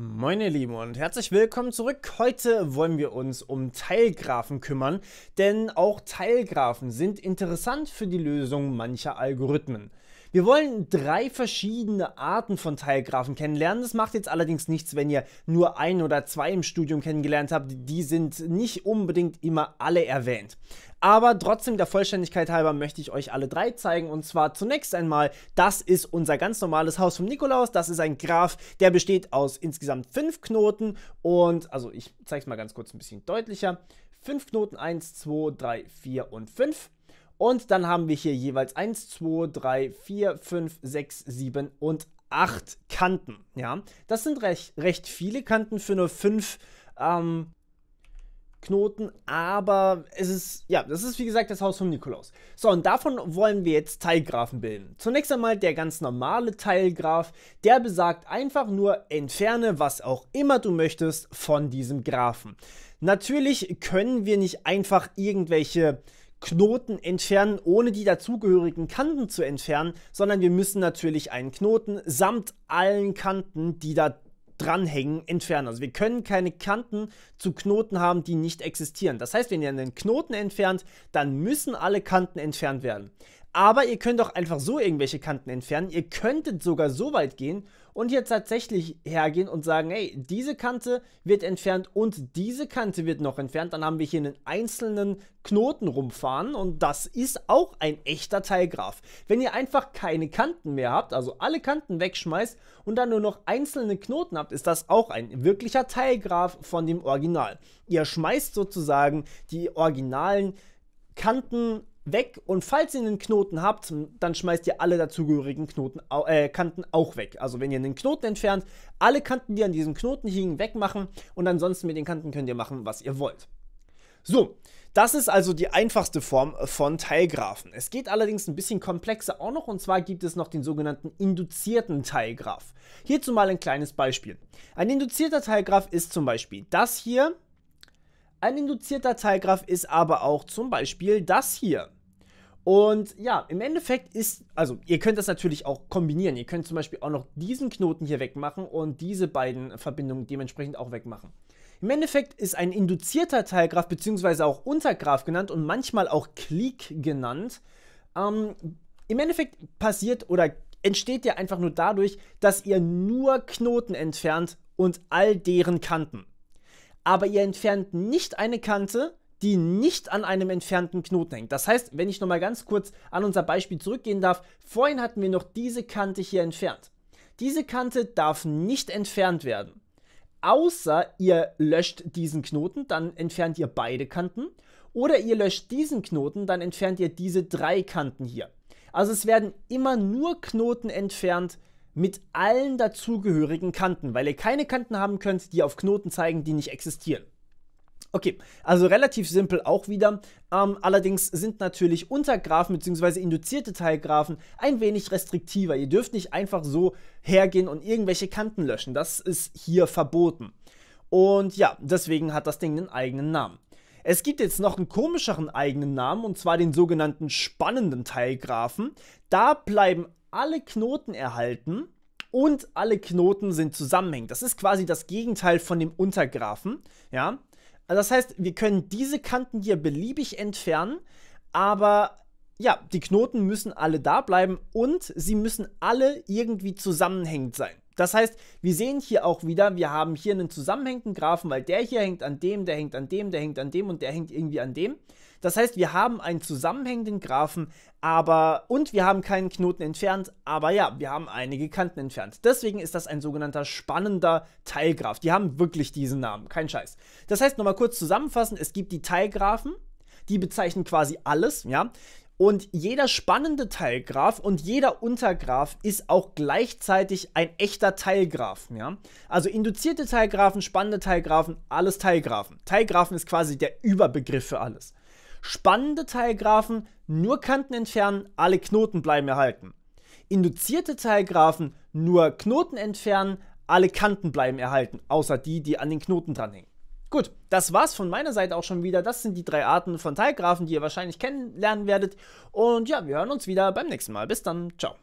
Moin ihr Lieben und herzlich willkommen zurück. Heute wollen wir uns um Teilgraphen kümmern, denn auch Teilgraphen sind interessant für die Lösung mancher Algorithmen. Wir wollen drei verschiedene Arten von Teilgraphen kennenlernen. Das macht jetzt allerdings nichts, wenn ihr nur ein oder zwei im Studium kennengelernt habt. Die sind nicht unbedingt immer alle erwähnt. Aber trotzdem der Vollständigkeit halber möchte ich euch alle drei zeigen. Und zwar zunächst einmal, das ist unser ganz normales Haus vom Nikolaus. Das ist ein Graph, der besteht aus insgesamt fünf Knoten. Und also ich zeige es mal ganz kurz ein bisschen deutlicher. Fünf Knoten, 1, 2, 3, 4 und 5. Und dann haben wir hier jeweils 1, 2, 3, 4, 5, 6, 7 und 8 Kanten. Ja, das sind recht, recht viele Kanten für nur 5 ähm, Knoten, aber es ist, ja, das ist wie gesagt das Haus vom Nikolaus. So, und davon wollen wir jetzt Teilgrafen bilden. Zunächst einmal der ganz normale Teilgraf, der besagt einfach nur, entferne was auch immer du möchtest von diesem Graphen. Natürlich können wir nicht einfach irgendwelche Knoten entfernen, ohne die dazugehörigen Kanten zu entfernen, sondern wir müssen natürlich einen Knoten samt allen Kanten, die da dranhängen, entfernen. Also wir können keine Kanten zu Knoten haben, die nicht existieren. Das heißt, wenn ihr einen Knoten entfernt, dann müssen alle Kanten entfernt werden. Aber ihr könnt auch einfach so irgendwelche Kanten entfernen. Ihr könntet sogar so weit gehen und jetzt tatsächlich hergehen und sagen, hey, diese Kante wird entfernt und diese Kante wird noch entfernt, dann haben wir hier einen einzelnen Knoten rumfahren und das ist auch ein echter Teilgraf. Wenn ihr einfach keine Kanten mehr habt, also alle Kanten wegschmeißt und dann nur noch einzelne Knoten habt, ist das auch ein wirklicher Teilgraf von dem Original. Ihr schmeißt sozusagen die originalen Kanten weg und falls ihr einen Knoten habt, dann schmeißt ihr alle dazugehörigen Knoten, äh, Kanten auch weg. Also wenn ihr einen Knoten entfernt, alle Kanten, die an diesem Knoten hingen, wegmachen und ansonsten mit den Kanten könnt ihr machen, was ihr wollt. So, das ist also die einfachste Form von Teilgraphen. Es geht allerdings ein bisschen komplexer auch noch und zwar gibt es noch den sogenannten induzierten Teilgraph. Hierzu mal ein kleines Beispiel. Ein induzierter Teilgraph ist zum Beispiel das hier. Ein induzierter Teilgraph ist aber auch zum Beispiel das hier. Und ja, im Endeffekt ist, also ihr könnt das natürlich auch kombinieren. Ihr könnt zum Beispiel auch noch diesen Knoten hier wegmachen und diese beiden Verbindungen dementsprechend auch wegmachen. Im Endeffekt ist ein induzierter Teilgraf beziehungsweise auch Untergraf genannt und manchmal auch Clique genannt. Ähm, Im Endeffekt passiert oder entsteht ja einfach nur dadurch, dass ihr nur Knoten entfernt und all deren Kanten. Aber ihr entfernt nicht eine Kante, die nicht an einem entfernten Knoten hängt. Das heißt, wenn ich nochmal ganz kurz an unser Beispiel zurückgehen darf, vorhin hatten wir noch diese Kante hier entfernt. Diese Kante darf nicht entfernt werden. Außer ihr löscht diesen Knoten, dann entfernt ihr beide Kanten. Oder ihr löscht diesen Knoten, dann entfernt ihr diese drei Kanten hier. Also es werden immer nur Knoten entfernt mit allen dazugehörigen Kanten, weil ihr keine Kanten haben könnt, die auf Knoten zeigen, die nicht existieren. Okay, also relativ simpel auch wieder. Ähm, allerdings sind natürlich Untergrafen bzw. induzierte Teilgrafen ein wenig restriktiver. Ihr dürft nicht einfach so hergehen und irgendwelche Kanten löschen. Das ist hier verboten. Und ja, deswegen hat das Ding einen eigenen Namen. Es gibt jetzt noch einen komischeren eigenen Namen und zwar den sogenannten spannenden Teilgraphen. Da bleiben alle Knoten erhalten und alle Knoten sind zusammenhängend. Das ist quasi das Gegenteil von dem Untergraphen, ja. Also das heißt, wir können diese Kanten hier beliebig entfernen, aber ja, die Knoten müssen alle da bleiben und sie müssen alle irgendwie zusammenhängend sein. Das heißt, wir sehen hier auch wieder, wir haben hier einen zusammenhängenden Graphen, weil der hier hängt an dem, der hängt an dem, der hängt an dem und der hängt irgendwie an dem. Das heißt, wir haben einen zusammenhängenden Graphen, aber und wir haben keinen Knoten entfernt, aber ja, wir haben einige Kanten entfernt. Deswegen ist das ein sogenannter spannender Teilgraph. Die haben wirklich diesen Namen, kein Scheiß. Das heißt, nochmal kurz zusammenfassen, es gibt die Teilgraphen, die bezeichnen quasi alles, ja. Und jeder spannende Teilgraph und jeder Untergraph ist auch gleichzeitig ein echter Teilgraph. Ja? Also induzierte Teilgraphen, spannende Teilgraphen, alles Teilgraphen. Teilgraphen ist quasi der Überbegriff für alles. Spannende Teilgraphen nur Kanten entfernen, alle Knoten bleiben erhalten. Induzierte Teilgraphen nur Knoten entfernen, alle Kanten bleiben erhalten, außer die, die an den Knoten dranhängen. Gut, das war's von meiner Seite auch schon wieder. Das sind die drei Arten von Teilgraphen, die ihr wahrscheinlich kennenlernen werdet. Und ja, wir hören uns wieder beim nächsten Mal. Bis dann, ciao.